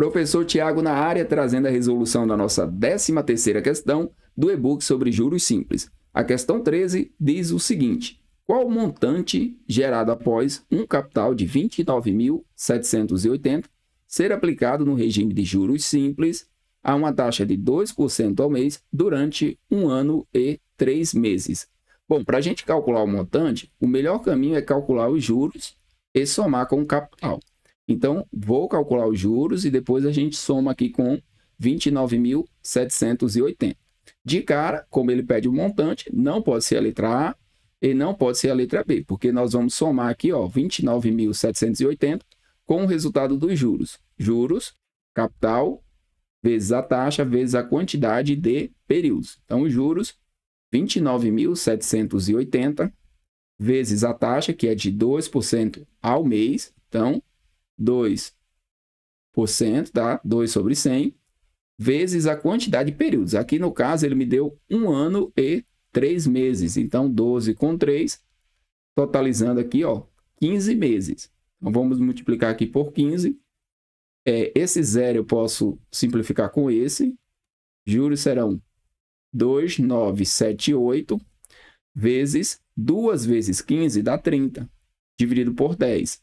Professor Tiago na área, trazendo a resolução da nossa 13ª questão do e-book sobre juros simples. A questão 13 diz o seguinte, qual o montante gerado após um capital de 29.780 ser aplicado no regime de juros simples a uma taxa de 2% ao mês durante um ano e três meses. Bom, para a gente calcular o montante, o melhor caminho é calcular os juros e somar com o capital. Então, vou calcular os juros e depois a gente soma aqui com 29.780. De cara, como ele pede o um montante, não pode ser a letra A e não pode ser a letra B, porque nós vamos somar aqui, ó, 29.780 com o resultado dos juros. Juros, capital, vezes a taxa, vezes a quantidade de períodos. Então, os juros, 29.780 vezes a taxa, que é de 2% ao mês. Então, 2%, tá? 2 sobre 100, vezes a quantidade de períodos. Aqui, no caso, ele me deu um ano e três meses. Então, 12 com 3, totalizando aqui, ó, 15 meses. Então, vamos multiplicar aqui por 15. É, esse zero eu posso simplificar com esse. Juros serão 2,978 vezes 2 vezes 15 dá 30, dividido por 10.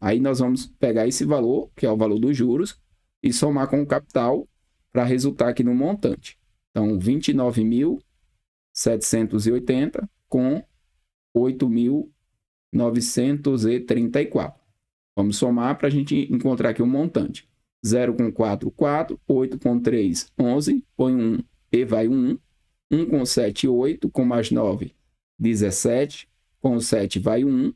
Aí nós vamos pegar esse valor, que é o valor dos juros, e somar com o capital para resultar aqui no montante. Então, 29.780 com 8.934. Vamos somar para a gente encontrar aqui o um montante. 0 com 4, 4. 8 com 3, 11. Põe 1 e vai 1. 1 com 7, 8. Com mais 9, 17. Com 7 vai 1.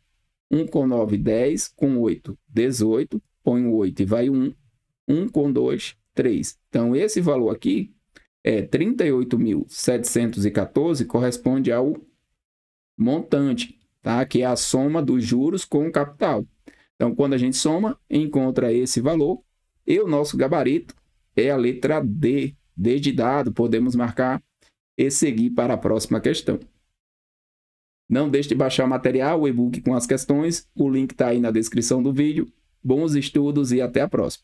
1 com 9, 10. Com 8, 18. Põe o 8 e vai 1. 1 com 2, 3. Então, esse valor aqui é 38.714, corresponde ao montante, tá? que é a soma dos juros com o capital. Então, quando a gente soma, encontra esse valor. E o nosso gabarito é a letra D. D de dado, podemos marcar e seguir para a próxima questão. Não deixe de baixar o material, o e-book com as questões. O link está aí na descrição do vídeo. Bons estudos e até a próxima.